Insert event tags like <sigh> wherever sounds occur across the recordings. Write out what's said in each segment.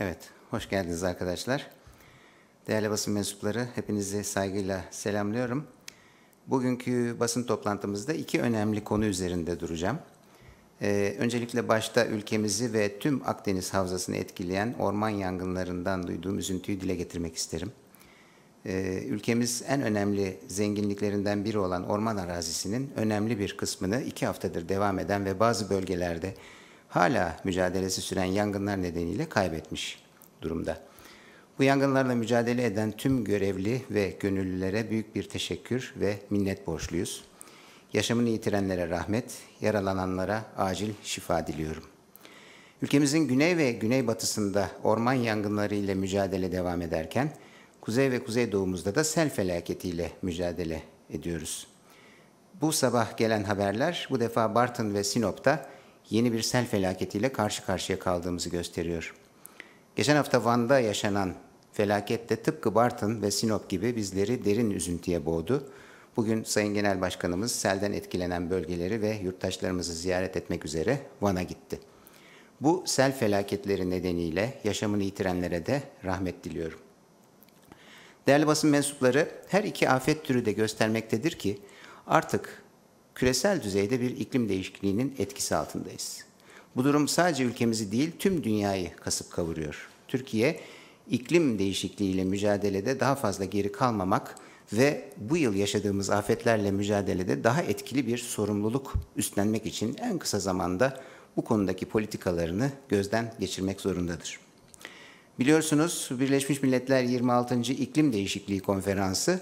Evet, hoş geldiniz arkadaşlar. Değerli basın mensupları, hepinizi saygıyla selamlıyorum. Bugünkü basın toplantımızda iki önemli konu üzerinde duracağım. Ee, öncelikle başta ülkemizi ve tüm Akdeniz havzasını etkileyen orman yangınlarından duyduğum üzüntüyü dile getirmek isterim. Ee, ülkemiz en önemli zenginliklerinden biri olan orman arazisinin önemli bir kısmını iki haftadır devam eden ve bazı bölgelerde hala mücadelesi süren yangınlar nedeniyle kaybetmiş durumda. Bu yangınlarla mücadele eden tüm görevli ve gönüllülere büyük bir teşekkür ve minnet borçluyuz. Yaşamını yitirenlere rahmet, yaralananlara acil şifa diliyorum. Ülkemizin güney ve güneybatısında orman yangınları ile mücadele devam ederken, kuzey ve kuzeydoğumuzda da sel felaketiyle mücadele ediyoruz. Bu sabah gelen haberler bu defa Bartın ve Sinop'ta yeni bir sel felaketiyle karşı karşıya kaldığımızı gösteriyor. Geçen hafta Van'da yaşanan felaket de tıpkı Bartın ve Sinop gibi bizleri derin üzüntüye boğdu. Bugün Sayın Genel Başkanımız selden etkilenen bölgeleri ve yurttaşlarımızı ziyaret etmek üzere Van'a gitti. Bu sel felaketleri nedeniyle yaşamını yitirenlere de rahmet diliyorum. Değerli basın mensupları her iki afet türü de göstermektedir ki artık küresel düzeyde bir iklim değişikliğinin etkisi altındayız. Bu durum sadece ülkemizi değil tüm dünyayı kasıp kavuruyor. Türkiye iklim değişikliğiyle mücadelede daha fazla geri kalmamak ve bu yıl yaşadığımız afetlerle mücadelede daha etkili bir sorumluluk üstlenmek için en kısa zamanda bu konudaki politikalarını gözden geçirmek zorundadır. Biliyorsunuz Birleşmiş Milletler 26. İklim Değişikliği Konferansı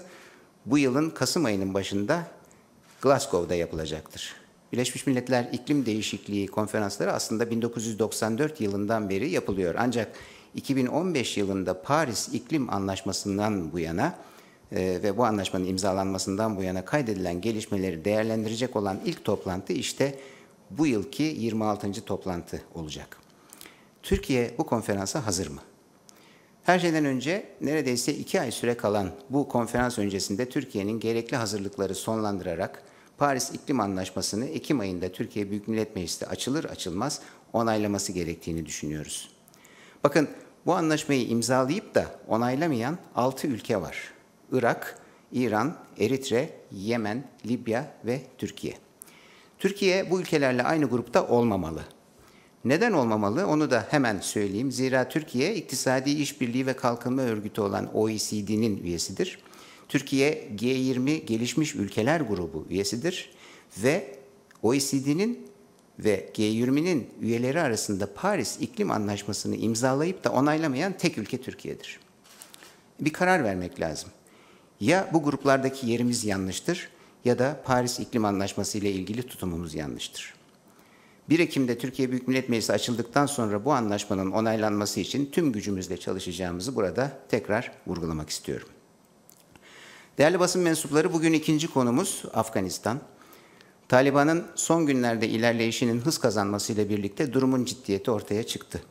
bu yılın Kasım ayının başında Glasgow'da yapılacaktır. Birleşmiş Milletler İklim Değişikliği konferansları aslında 1994 yılından beri yapılıyor. Ancak 2015 yılında Paris İklim Anlaşması'ndan bu yana e, ve bu anlaşmanın imzalanmasından bu yana kaydedilen gelişmeleri değerlendirecek olan ilk toplantı işte bu yılki 26. toplantı olacak. Türkiye bu konferansa hazır mı? Her şeyden önce neredeyse iki ay süre kalan bu konferans öncesinde Türkiye'nin gerekli hazırlıkları sonlandırarak Paris İklim Anlaşması'nı Ekim ayında Türkiye Büyük Millet Meclisi açılır açılmaz onaylaması gerektiğini düşünüyoruz. Bakın bu anlaşmayı imzalayıp da onaylamayan 6 ülke var. Irak, İran, Eritre, Yemen, Libya ve Türkiye. Türkiye bu ülkelerle aynı grupta olmamalı. Neden olmamalı onu da hemen söyleyeyim. Zira Türkiye İktisadi İşbirliği ve Kalkınma Örgütü olan OECD'nin üyesidir. Türkiye G20 gelişmiş ülkeler grubu üyesidir ve OECD'nin ve G20'nin üyeleri arasında Paris İklim Anlaşması'nı imzalayıp da onaylamayan tek ülke Türkiye'dir. Bir karar vermek lazım. Ya bu gruplardaki yerimiz yanlıştır ya da Paris İklim Anlaşması ile ilgili tutumumuz yanlıştır. 1 Ekim'de Türkiye Büyük Millet Meclisi açıldıktan sonra bu anlaşmanın onaylanması için tüm gücümüzle çalışacağımızı burada tekrar vurgulamak istiyorum. Değerli basın mensupları bugün ikinci konumuz Afganistan. Taliban'ın son günlerde ilerleyişinin hız kazanmasıyla birlikte durumun ciddiyeti ortaya çıktı.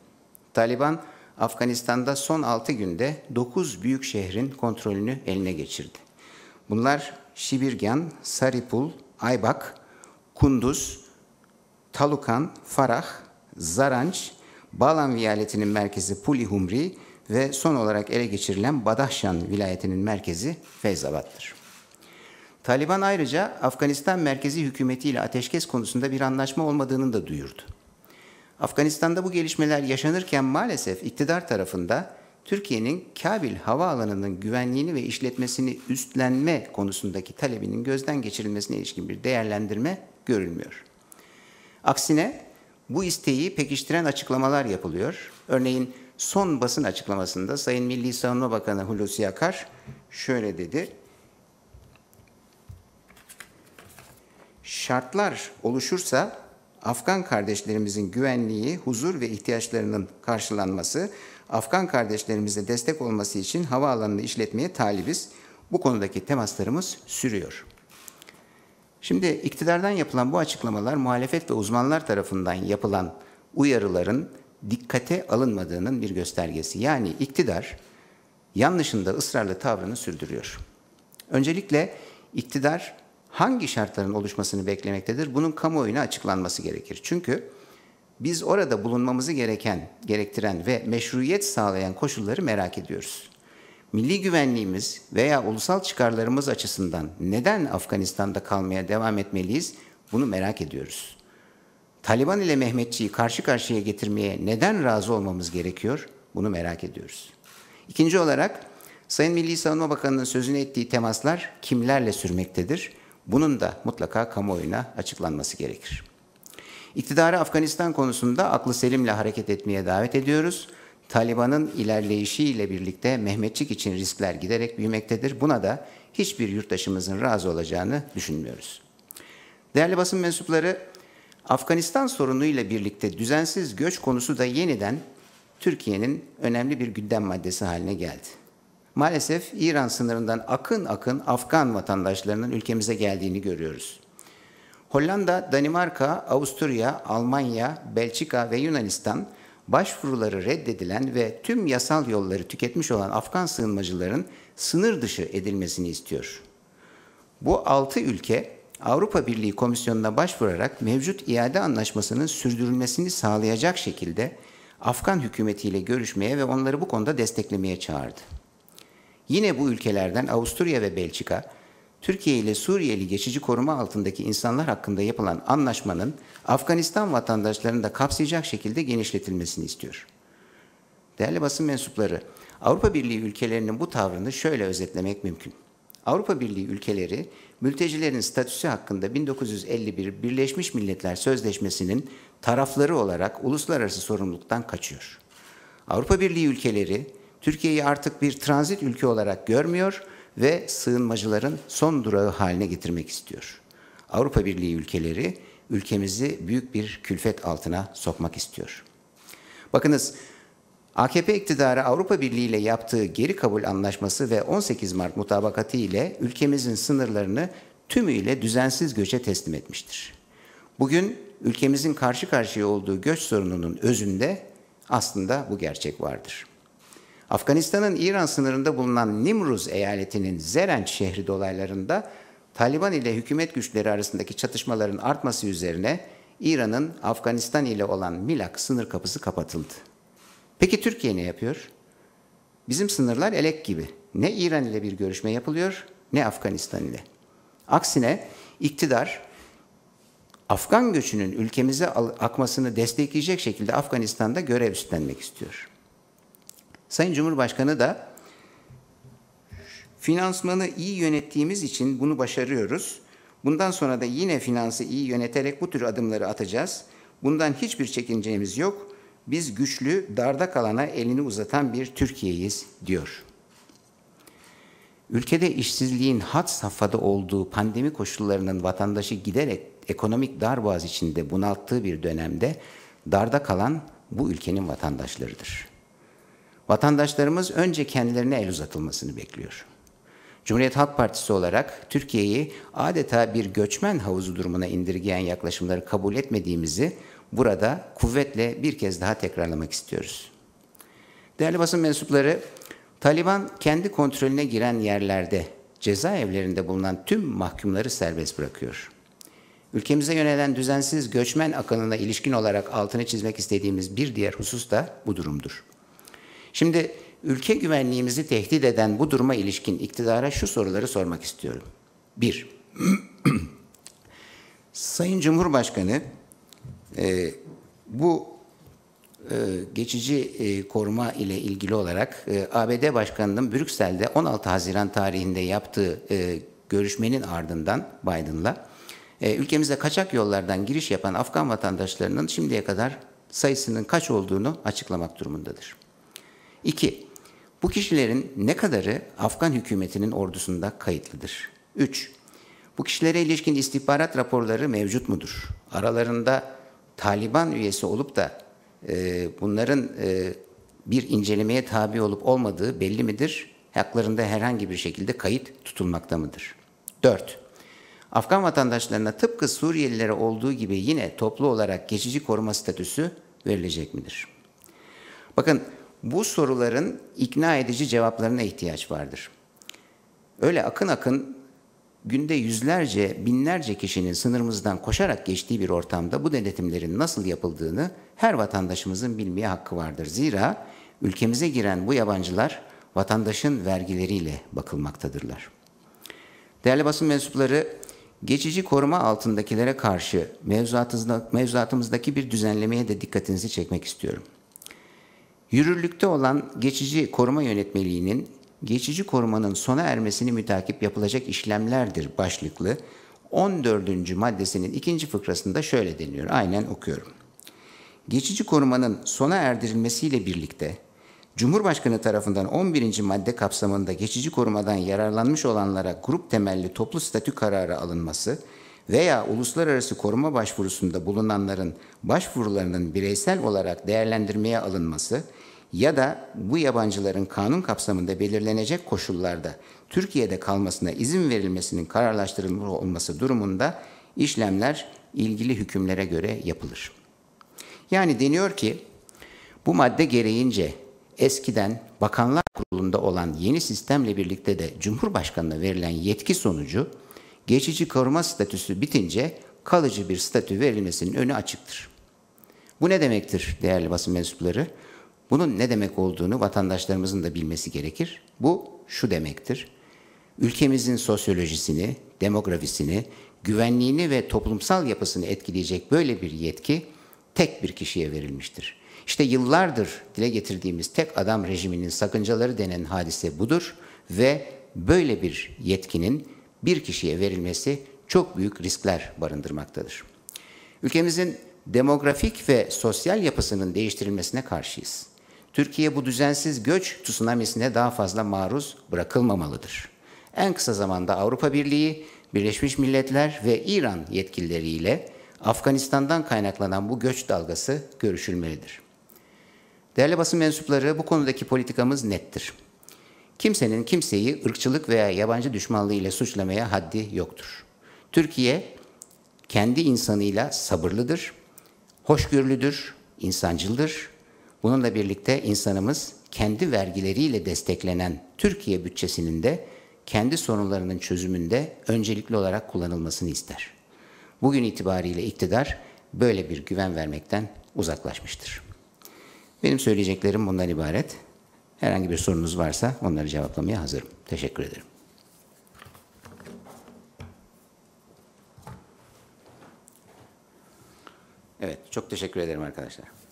Taliban, Afganistan'da son 6 günde 9 büyük şehrin kontrolünü eline geçirdi. Bunlar Şibirgan, Saripul, Aybak, Kunduz, Talukan, Farah, Zaranç, Balan viyaletinin merkezi Pulihumri ve son olarak ele geçirilen Badahşan vilayetinin merkezi Feyzabad'dır. Taliban ayrıca Afganistan merkezi hükümetiyle ateşkes konusunda bir anlaşma olmadığını da duyurdu. Afganistan'da bu gelişmeler yaşanırken maalesef iktidar tarafında Türkiye'nin Kabil havaalanının güvenliğini ve işletmesini üstlenme konusundaki talebinin gözden geçirilmesine ilişkin bir değerlendirme görülmüyor. Aksine bu isteği pekiştiren açıklamalar yapılıyor. Örneğin Son basın açıklamasında Sayın Milli Savunma Bakanı Hulusi Akar şöyle dedi. Şartlar oluşursa Afgan kardeşlerimizin güvenliği, huzur ve ihtiyaçlarının karşılanması, Afgan kardeşlerimize destek olması için havaalanını işletmeye talibiz. Bu konudaki temaslarımız sürüyor. Şimdi iktidardan yapılan bu açıklamalar muhalefet ve uzmanlar tarafından yapılan uyarıların dikkate alınmadığının bir göstergesi. Yani iktidar yanlışında ısrarlı tavrını sürdürüyor. Öncelikle iktidar hangi şartların oluşmasını beklemektedir? Bunun kamuoyuna açıklanması gerekir. Çünkü biz orada bulunmamızı gereken, gerektiren ve meşruiyet sağlayan koşulları merak ediyoruz. Milli güvenliğimiz veya ulusal çıkarlarımız açısından neden Afganistan'da kalmaya devam etmeliyiz? Bunu merak ediyoruz. Taliban ile Mehmetçiyi karşı karşıya getirmeye neden razı olmamız gerekiyor? Bunu merak ediyoruz. İkinci olarak Sayın Milli Savunma Bakanı'nın sözünü ettiği temaslar kimlerle sürmektedir? Bunun da mutlaka kamuoyuna açıklanması gerekir. İktidarı Afganistan konusunda aklı selimle hareket etmeye davet ediyoruz. Taliban'ın ilerleyişiyle birlikte Mehmetçik için riskler giderek büyümektedir. Buna da hiçbir yurttaşımızın razı olacağını düşünmüyoruz. Değerli basın mensupları, Afganistan sorunuyla birlikte düzensiz göç konusu da yeniden Türkiye'nin önemli bir gündem maddesi haline geldi. Maalesef İran sınırından akın akın Afgan vatandaşlarının ülkemize geldiğini görüyoruz. Hollanda, Danimarka, Avusturya, Almanya, Belçika ve Yunanistan başvuruları reddedilen ve tüm yasal yolları tüketmiş olan Afgan sığınmacıların sınır dışı edilmesini istiyor. Bu altı ülke Avrupa Birliği Komisyonu'na başvurarak mevcut iade anlaşmasının sürdürülmesini sağlayacak şekilde Afgan hükümetiyle görüşmeye ve onları bu konuda desteklemeye çağırdı. Yine bu ülkelerden Avusturya ve Belçika, Türkiye ile Suriyeli geçici koruma altındaki insanlar hakkında yapılan anlaşmanın Afganistan vatandaşlarını da kapsayacak şekilde genişletilmesini istiyor. Değerli basın mensupları, Avrupa Birliği ülkelerinin bu tavrını şöyle özetlemek mümkün. Avrupa Birliği ülkeleri mültecilerin statüsü hakkında 1951 Birleşmiş Milletler Sözleşmesi'nin tarafları olarak uluslararası sorumluluktan kaçıyor. Avrupa Birliği ülkeleri Türkiye'yi artık bir transit ülke olarak görmüyor ve sığınmacıların son durağı haline getirmek istiyor. Avrupa Birliği ülkeleri ülkemizi büyük bir külfet altına sokmak istiyor. Bakınız AKP iktidarı Avrupa Birliği ile yaptığı geri kabul anlaşması ve 18 Mart mutabakatı ile ülkemizin sınırlarını tümüyle düzensiz göçe teslim etmiştir. Bugün ülkemizin karşı karşıya olduğu göç sorununun özünde aslında bu gerçek vardır. Afganistan'ın İran sınırında bulunan Nimruz eyaletinin Zerenç şehri dolaylarında Taliban ile hükümet güçleri arasındaki çatışmaların artması üzerine İran'ın Afganistan ile olan Milak sınır kapısı kapatıldı. Peki Türkiye ne yapıyor? Bizim sınırlar elek gibi. Ne İran ile bir görüşme yapılıyor ne Afganistan ile. Aksine iktidar Afgan göçünün ülkemize akmasını destekleyecek şekilde Afganistan'da görev üstlenmek istiyor. Sayın Cumhurbaşkanı da finansmanı iyi yönettiğimiz için bunu başarıyoruz. Bundan sonra da yine finansı iyi yöneterek bu tür adımları atacağız. Bundan hiçbir çekincemiz yok. Biz güçlü, darda kalana elini uzatan bir Türkiye'yiz diyor. Ülkede işsizliğin hat safhada olduğu pandemi koşullarının vatandaşı giderek ekonomik darboğaz içinde bunalttığı bir dönemde darda kalan bu ülkenin vatandaşlarıdır. Vatandaşlarımız önce kendilerine el uzatılmasını bekliyor. Cumhuriyet Halk Partisi olarak Türkiye'yi adeta bir göçmen havuzu durumuna indirgeyen yaklaşımları kabul etmediğimizi burada kuvvetle bir kez daha tekrarlamak istiyoruz. Değerli basın mensupları, Taliban kendi kontrolüne giren yerlerde cezaevlerinde bulunan tüm mahkumları serbest bırakıyor. Ülkemize yönelen düzensiz göçmen akınına ilişkin olarak altını çizmek istediğimiz bir diğer husus da bu durumdur. Şimdi ülke güvenliğimizi tehdit eden bu duruma ilişkin iktidara şu soruları sormak istiyorum. Bir, <clears throat> Sayın Cumhurbaşkanı e, bu e, geçici e, koruma ile ilgili olarak e, ABD Başkanı'nın Brüksel'de 16 Haziran tarihinde yaptığı e, görüşmenin ardından Biden'la e, ülkemize kaçak yollardan giriş yapan Afgan vatandaşlarının şimdiye kadar sayısının kaç olduğunu açıklamak durumundadır. 2. Bu kişilerin ne kadarı Afgan hükümetinin ordusunda kayıtlıdır? 3. Bu kişilere ilişkin istihbarat raporları mevcut mudur? Aralarında Taliban üyesi olup da e, bunların e, bir incelemeye tabi olup olmadığı belli midir? Haklarında herhangi bir şekilde kayıt tutulmakta mıdır? 4. Afgan vatandaşlarına tıpkı Suriyelilere olduğu gibi yine toplu olarak geçici koruma statüsü verilecek midir? Bakın bu soruların ikna edici cevaplarına ihtiyaç vardır. Öyle akın akın günde yüzlerce, binlerce kişinin sınırımızdan koşarak geçtiği bir ortamda bu denetimlerin nasıl yapıldığını her vatandaşımızın bilmeye hakkı vardır. Zira ülkemize giren bu yabancılar vatandaşın vergileriyle bakılmaktadırlar. Değerli basın mensupları, geçici koruma altındakilere karşı mevzuatımızdaki bir düzenlemeye de dikkatinizi çekmek istiyorum. Yürürlükte olan geçici koruma yönetmeliğinin geçici korumanın sona ermesini mütakip yapılacak işlemlerdir başlıklı 14. maddesinin ikinci fıkrasında şöyle deniyor. Aynen okuyorum. Geçici korumanın sona erdirilmesiyle birlikte Cumhurbaşkanı tarafından 11. madde kapsamında geçici korumadan yararlanmış olanlara grup temelli toplu statü kararı alınması veya uluslararası koruma başvurusunda bulunanların başvurularının bireysel olarak değerlendirmeye alınması ya da bu yabancıların kanun kapsamında belirlenecek koşullarda Türkiye'de kalmasına izin verilmesinin kararlaştırılmış olması durumunda işlemler ilgili hükümlere göre yapılır. Yani deniyor ki bu madde gereğince eskiden Bakanlar Kurulu'nda olan yeni sistemle birlikte de Cumhurbaşkanı'na verilen yetki sonucu geçici koruma statüsü bitince kalıcı bir statü verilmesinin önü açıktır. Bu ne demektir değerli basın mensupları? Bunun ne demek olduğunu vatandaşlarımızın da bilmesi gerekir. Bu şu demektir. Ülkemizin sosyolojisini, demografisini, güvenliğini ve toplumsal yapısını etkileyecek böyle bir yetki tek bir kişiye verilmiştir. İşte yıllardır dile getirdiğimiz tek adam rejiminin sakıncaları denen hadise budur ve böyle bir yetkinin bir kişiye verilmesi çok büyük riskler barındırmaktadır. Ülkemizin demografik ve sosyal yapısının değiştirilmesine karşıyız. Türkiye bu düzensiz göç tsunamisine daha fazla maruz bırakılmamalıdır. En kısa zamanda Avrupa Birliği, Birleşmiş Milletler ve İran yetkilileriyle Afganistan'dan kaynaklanan bu göç dalgası görüşülmelidir. Değerli basın mensupları bu konudaki politikamız nettir. Kimsenin kimseyi ırkçılık veya yabancı düşmanlığı ile suçlamaya haddi yoktur. Türkiye kendi insanıyla sabırlıdır, hoşgörülüdür, insancıldır Bununla birlikte insanımız kendi vergileriyle desteklenen Türkiye bütçesinin de kendi sorunlarının çözümünde öncelikli olarak kullanılmasını ister. Bugün itibariyle iktidar böyle bir güven vermekten uzaklaşmıştır. Benim söyleyeceklerim bundan ibaret. Herhangi bir sorunuz varsa onları cevaplamaya hazırım. Teşekkür ederim. Evet, çok teşekkür ederim arkadaşlar.